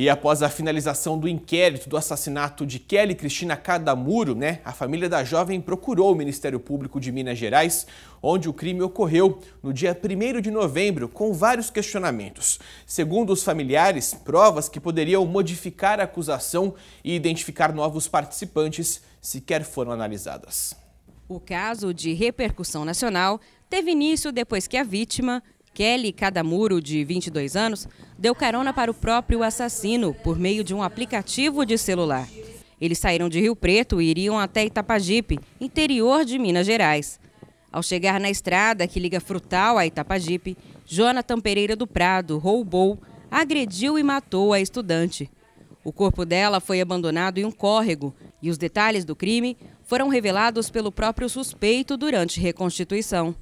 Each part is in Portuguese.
E após a finalização do inquérito do assassinato de Kelly Cristina Cadamuro, né, a família da jovem procurou o Ministério Público de Minas Gerais, onde o crime ocorreu no dia 1 de novembro, com vários questionamentos. Segundo os familiares, provas que poderiam modificar a acusação e identificar novos participantes sequer foram analisadas. O caso de repercussão nacional teve início depois que a vítima Kelly Cadamuro, de 22 anos, deu carona para o próprio assassino por meio de um aplicativo de celular. Eles saíram de Rio Preto e iriam até Itapajipe, interior de Minas Gerais. Ao chegar na estrada que liga Frutal a Itapajipe, Jonathan Pereira do Prado roubou, agrediu e matou a estudante. O corpo dela foi abandonado em um córrego e os detalhes do crime foram revelados pelo próprio suspeito durante reconstituição.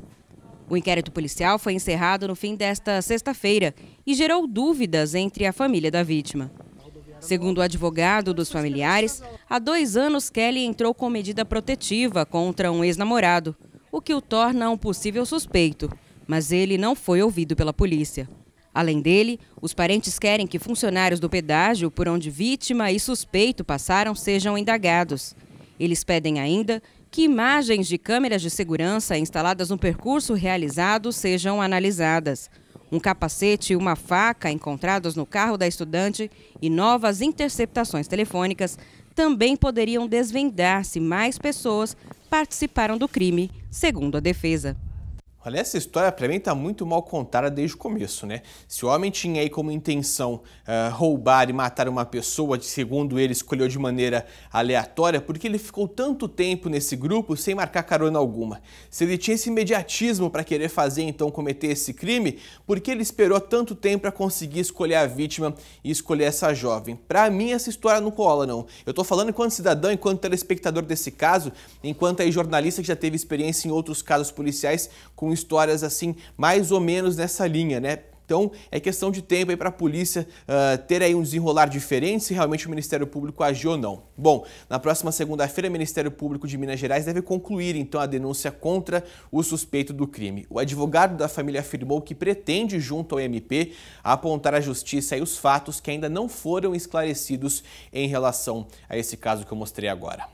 O inquérito policial foi encerrado no fim desta sexta-feira e gerou dúvidas entre a família da vítima. Segundo o advogado dos familiares, há dois anos Kelly entrou com medida protetiva contra um ex-namorado, o que o torna um possível suspeito, mas ele não foi ouvido pela polícia. Além dele, os parentes querem que funcionários do pedágio por onde vítima e suspeito passaram sejam indagados. Eles pedem ainda que imagens de câmeras de segurança instaladas no percurso realizado sejam analisadas. Um capacete e uma faca encontrados no carro da estudante e novas interceptações telefônicas também poderiam desvendar se mais pessoas participaram do crime, segundo a defesa. Olha, essa história para mim tá muito mal contada desde o começo, né? Se o homem tinha aí como intenção uh, roubar e matar uma pessoa, segundo ele escolheu de maneira aleatória, porque ele ficou tanto tempo nesse grupo sem marcar carona alguma? Se ele tinha esse imediatismo para querer fazer então cometer esse crime, por que ele esperou tanto tempo para conseguir escolher a vítima e escolher essa jovem? Para mim essa história não cola não. Eu tô falando enquanto cidadão, enquanto telespectador desse caso, enquanto aí jornalista que já teve experiência em outros casos policiais com histórias assim, mais ou menos nessa linha, né? Então, é questão de tempo aí para a polícia uh, ter aí um desenrolar diferente se realmente o Ministério Público agiu ou não. Bom, na próxima segunda-feira, o Ministério Público de Minas Gerais deve concluir então a denúncia contra o suspeito do crime. O advogado da família afirmou que pretende, junto ao MP, apontar à justiça aí os fatos que ainda não foram esclarecidos em relação a esse caso que eu mostrei agora.